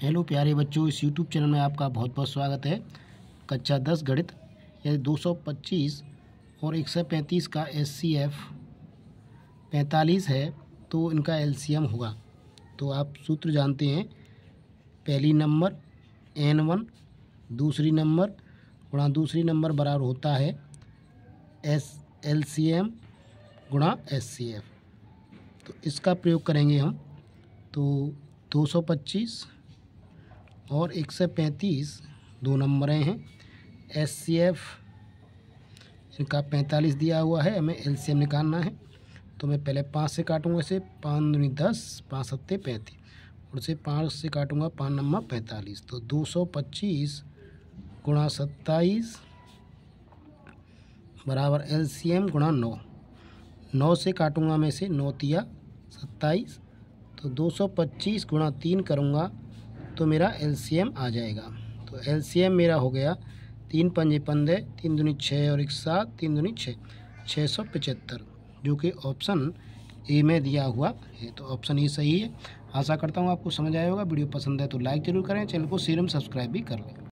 hello प्यारे बच्चों इस यूट्यूब चैनल में आपका बहुत बहुत स्वागत है कक्षा दस गणित यानी 225 और 135 का एस सी एफ पैंतालीस है तो इनका एम होगा तो आप सूत्र जानते हैं पहली नंबर एन वन दूसरी नंबर गुणा दूसरी नंबर बराबर होता है एस एल सी एम गुणा एस सी एफ तो इसका प्रयोग करेंगे हम तो 225 और एक सौ पैंतीस दो नंबरें हैं एस सी एफ इनका पैंतालीस दिया हुआ है हमें एल सी एम निकालना है तो मैं पहले पाँच से काटूंगा इसे पाँच दूनी दस पाँच सत्ते पैंतीस और इसे पाँच से काटूंगा पाँच नंबर पैंतालीस तो दो सौ पच्चीस गुणा सत्ताईस बराबर एल सी एम गुणा नौ नौ से काटूंगा मैं इसे नौ तिया सत्ताईस तो दो सौ पच्चीस गुणा तीन करूँगा तो मेरा एल आ जाएगा तो एल मेरा हो गया तीन पंजे पंदे तीन दुनी छः और एक सात तीन दुनी छः छः सौ पचहत्तर जो कि ऑप्शन ए में दिया हुआ है तो ऑप्शन ए सही है आशा करता हूँ आपको समझ आया होगा वीडियो पसंद है तो लाइक जरूर करें चैनल को सीरम सब्सक्राइब भी कर लें